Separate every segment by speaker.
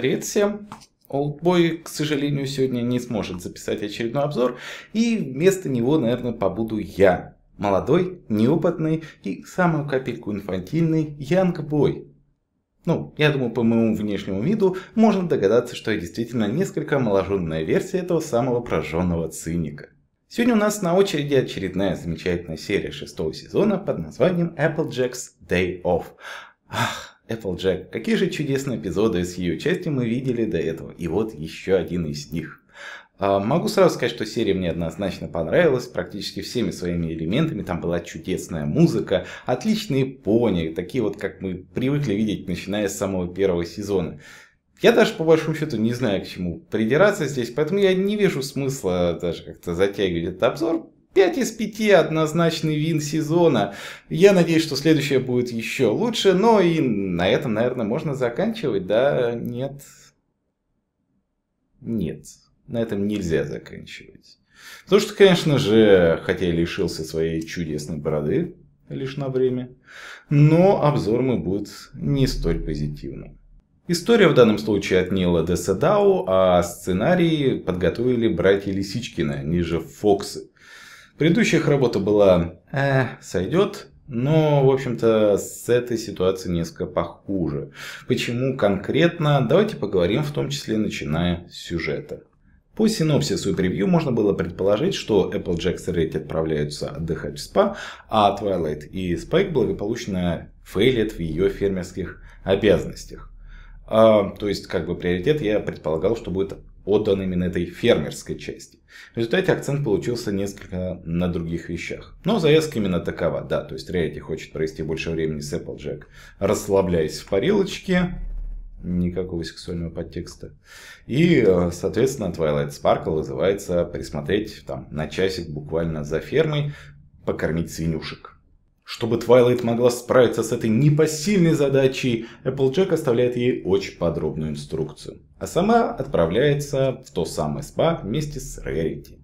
Speaker 1: Привет всем! Олдбой, к сожалению, сегодня не сможет записать очередной обзор, и вместо него, наверное, побуду я. Молодой, неопытный и самую капельку инфантильный Янгбой. Ну, я думаю, по моему внешнему виду можно догадаться, что я действительно несколько омоложенная версия этого самого прожженного циника. Сегодня у нас на очереди очередная замечательная серия шестого сезона под названием Applejacks Day Off. Ах, Applejack. Какие же чудесные эпизоды с ее участием мы видели до этого. И вот еще один из них. А, могу сразу сказать, что серия мне однозначно понравилась практически всеми своими элементами. Там была чудесная музыка, отличные пони, такие вот, как мы привыкли видеть, начиная с самого первого сезона. Я даже по большому счету не знаю, к чему придираться здесь, поэтому я не вижу смысла даже как-то затягивать этот обзор. 5 из 5 однозначный вин сезона. Я надеюсь, что следующее будет еще лучше. Но и на этом, наверное, можно заканчивать, да? Нет. Нет. На этом нельзя заканчивать. Потому ну что, конечно же, хотя и лишился своей чудесной бороды лишь на время, но обзор мой будет не столь позитивным. История в данном случае от Нила Деседау, а сценарий подготовили братья Лисичкина, ниже Фоксы предыдущих работа была э, сойдет, но, в общем-то, с этой ситуацией несколько похуже. Почему конкретно? Давайте поговорим, в том числе начиная с сюжета. По синопсису и превью можно было предположить, что Applejack с Рейки отправляются отдыхать в спа, а Twilight и Спайк благополучно фейлят в ее фермерских обязанностях. А, то есть, как бы приоритет я предполагал, что будет отдан именно этой фермерской части. В результате акцент получился несколько на других вещах. Но завязка именно такова, да, то есть Рерити хочет провести больше времени с Applejack, расслабляясь в парилочке, никакого сексуального подтекста. И, соответственно, Twilight Sparkle вызывается присмотреть там на часик буквально за фермой, покормить свинюшек. Чтобы Твайлайт могла справиться с этой непосильной задачей, Эпплджек оставляет ей очень подробную инструкцию. А сама отправляется в то самое спа вместе с Рерити.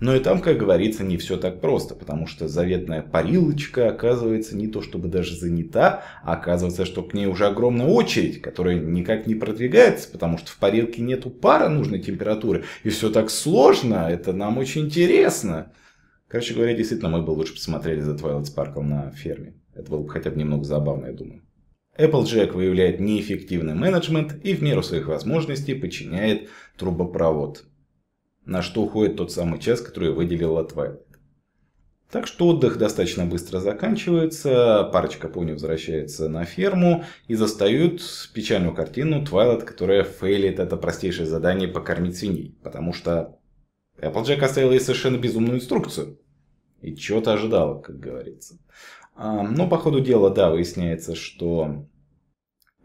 Speaker 1: Но и там, как говорится, не все так просто, потому что заветная парилочка оказывается не то чтобы даже занята, а оказывается, что к ней уже огромная очередь, которая никак не продвигается, потому что в парилке нету пара нужной температуры, и все так сложно, это нам очень интересно. Короче говоря, действительно, мы бы лучше посмотрели за Twilight Sparkle на ферме. Это было бы хотя бы немного забавно, я думаю. Applejack выявляет неэффективный менеджмент и в меру своих возможностей подчиняет трубопровод. На что уходит тот самый час, который выделила Twilight. Так что отдых достаточно быстро заканчивается, парочка пони возвращается на ферму и застают печальную картину Твайлайт, которая фейлит это простейшее задание покормить свиней, потому что Applejack оставил ей совершенно безумную инструкцию. И чего-то ожидала, как говорится. Но ну, по ходу дела, да, выясняется, что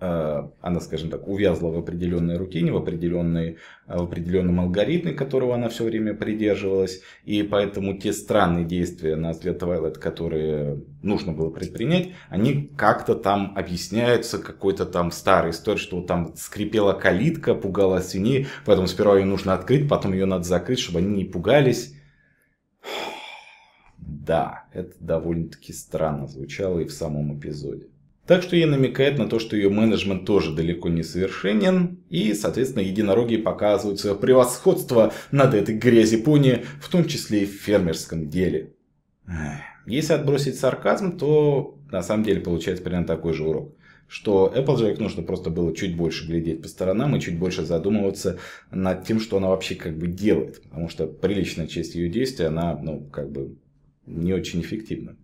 Speaker 1: Э, она, скажем так, увязла в определенной рутине, в, определенной, э, в определенном алгоритме, которого она все время придерживалась. И поэтому те странные действия, на взгляд Twilight, которые нужно было предпринять, они как-то там объясняются какой-то там старой историей, что там скрипела калитка, пугала свиней, поэтому сперва ее нужно открыть, потом ее надо закрыть, чтобы они не пугались. Да, это довольно-таки странно звучало и в самом эпизоде. Так что ей намекает на то, что ее менеджмент тоже далеко не совершенен, и, соответственно, единороги показывают свое превосходство над этой грязи пони, в том числе и в фермерском деле. Если отбросить сарказм, то на самом деле получается примерно такой же урок что Applejack нужно просто было чуть больше глядеть по сторонам и чуть больше задумываться над тем, что она вообще как бы делает. Потому что приличная часть ее действий, она, ну, как бы не очень эффективна.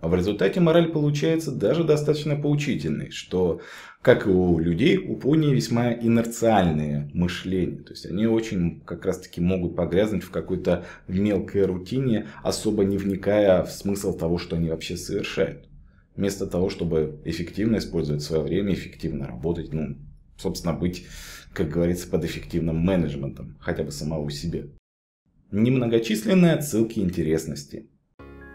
Speaker 1: А в результате мораль получается даже достаточно поучительной, что, как и у людей, у пони весьма инерциальное мышление. То есть они очень как раз таки могут погрязнуть в какой-то мелкой рутине, особо не вникая в смысл того, что они вообще совершают. Вместо того, чтобы эффективно использовать свое время, эффективно работать, ну, собственно, быть, как говорится, под эффективным менеджментом, хотя бы самого себе. Немногочисленные отсылки интересности –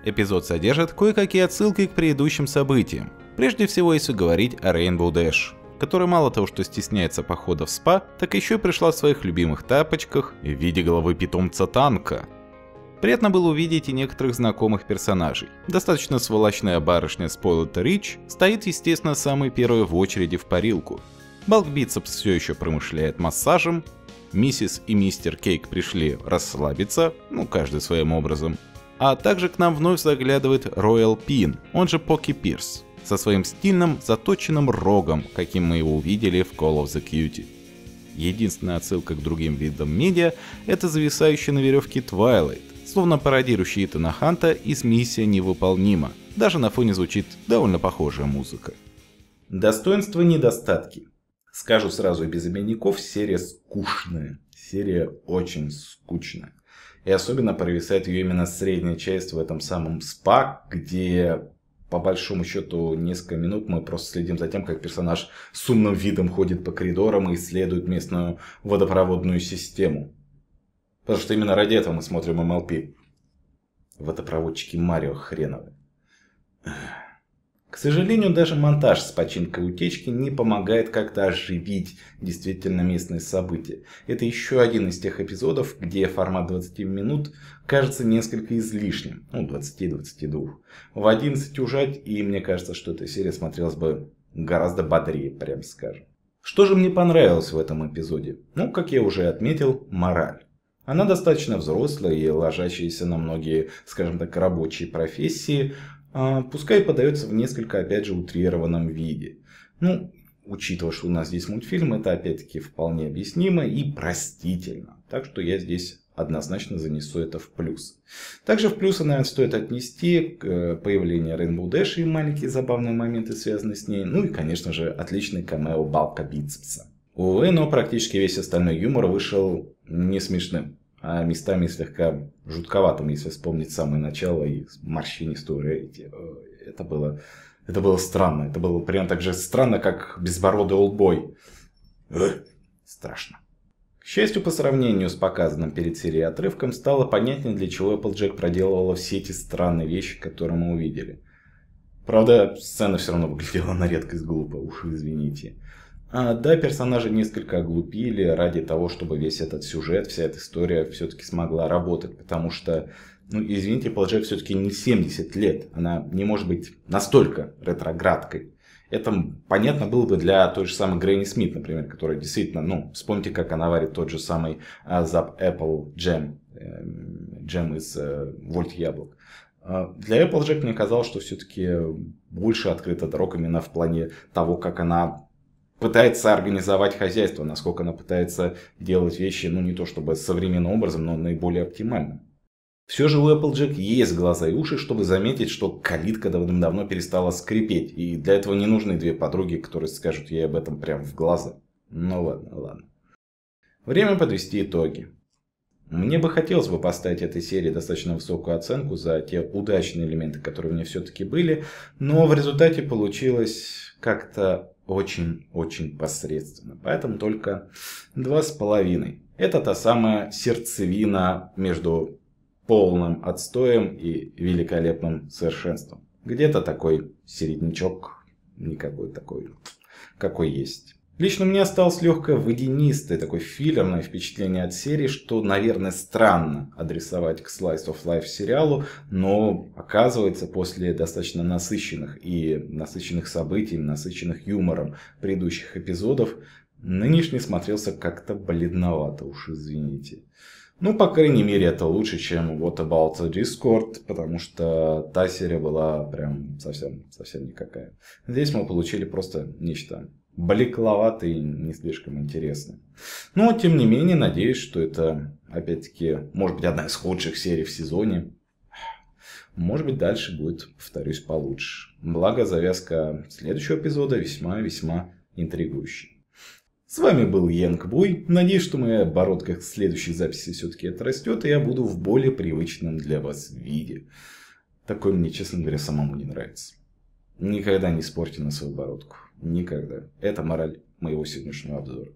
Speaker 1: Эпизод содержит кое-какие отсылки к предыдущим событиям. Прежде всего, если говорить о Rainbow Dash, которая мало того, что стесняется похода в спа, так еще и пришла в своих любимых тапочках в виде головы питомца танка. Приятно было увидеть и некоторых знакомых персонажей. Достаточно сволочная барышня Спойлета Рич стоит, естественно, самой первой в очереди в парилку. Балк Бицепс все еще промышляет массажем, миссис и мистер Кейк пришли расслабиться, ну каждый своим образом – а также к нам вновь заглядывает Royal Pin, он же Поки Пирс, со своим стильным заточенным рогом, каким мы его увидели в Call of the Cutie. Единственная отсылка к другим видам медиа — это зависающий на веревке Twilight, словно пародирующий Итана Ханта из «Миссия невыполнима». Даже на фоне звучит довольно похожая музыка. Достоинства и недостатки. Скажу сразу без обиняков, серия скучная. Серия очень скучная. И особенно провисает ее именно средняя часть в этом самом спа, где по большому счету несколько минут мы просто следим за тем, как персонаж с умным видом ходит по коридорам и исследует местную водопроводную систему. Потому что именно ради этого мы смотрим МЛП. Водопроводчики Марио хреновы. К сожалению, даже монтаж с починкой утечки не помогает как-то оживить действительно местные события. Это еще один из тех эпизодов, где формат 20 минут кажется несколько излишним. Ну, 20-22. В 11 ужать, и мне кажется, что эта серия смотрелась бы гораздо бодрее, прям скажем. Что же мне понравилось в этом эпизоде? Ну, как я уже отметил, мораль. Она достаточно взрослая и ложащаяся на многие, скажем так, рабочие профессии, а, пускай подается в несколько, опять же, утрированном виде. Ну, учитывая, что у нас здесь мультфильм, это опять-таки вполне объяснимо и простительно. Так что я здесь однозначно занесу это в плюс. Также в плюсы, наверное, стоит отнести э, появление Rainbow Dash и маленькие забавные моменты, связанные с ней. Ну и, конечно же, отличный камео Балка Бицепса. Увы, но ну, практически весь остальной юмор вышел не смешным а местами слегка жутковатым, если вспомнить самое начало и морщинистую Рерити. Э, это было, это было странно. Это было прям так же странно, как безбородый олдбой. Э, страшно. К счастью, по сравнению с показанным перед серией отрывком, стало понятнее, для чего Эпплджек проделывала все эти странные вещи, которые мы увидели. Правда, сцена все равно выглядела на редкость глупо, уж извините. А, да, персонажи несколько оглупили ради того, чтобы весь этот сюжет, вся эта история все-таки смогла работать, потому что, ну, извините, Плэджек все-таки не 70 лет, она не может быть настолько ретроградкой. Это понятно было бы для той же самой Грэнни Смит, например, которая действительно, ну, вспомните, как она варит тот же самый uh, а, Zap Apple Jam, э, джем из э, вольт яблок. А, для Applejack мне казалось, что все-таки больше открыта дорог именно в плане того, как она пытается организовать хозяйство, насколько она пытается делать вещи, ну не то чтобы современным образом, но наиболее оптимально. Все же у Applejack есть глаза и уши, чтобы заметить, что калитка давным-давно перестала скрипеть, и для этого не нужны две подруги, которые скажут ей об этом прямо в глаза. Ну ладно, ладно. Время подвести итоги. Мне бы хотелось бы поставить этой серии достаточно высокую оценку за те удачные элементы, которые у меня все-таки были, но в результате получилось как-то очень-очень посредственно. Поэтому только два с половиной. Это та самая сердцевина между полным отстоем и великолепным совершенством. Где-то такой середнячок, никакой такой, какой есть. Лично мне осталось легкое водянистое, такое филерное впечатление от серии, что, наверное, странно адресовать к Slice of Life сериалу, но оказывается, после достаточно насыщенных и насыщенных событий, насыщенных юмором предыдущих эпизодов, нынешний смотрелся как-то бледновато уж, извините. Ну, по крайней мере, это лучше, чем What About the Discord, потому что та серия была прям совсем, совсем никакая. Здесь мы получили просто нечто блекловато и не слишком интересно. Но, тем не менее, надеюсь, что это, опять-таки, может быть, одна из худших серий в сезоне. Может быть, дальше будет, повторюсь, получше. Благо, завязка следующего эпизода весьма-весьма интригующая. С вами был Янг Буй. Надеюсь, что моя бородка в следующей записи все-таки отрастет, и я буду в более привычном для вас виде. Такой мне, честно говоря, самому не нравится. Никогда не спорьте на свою бородку. Никогда. Это мораль моего сегодняшнего обзора.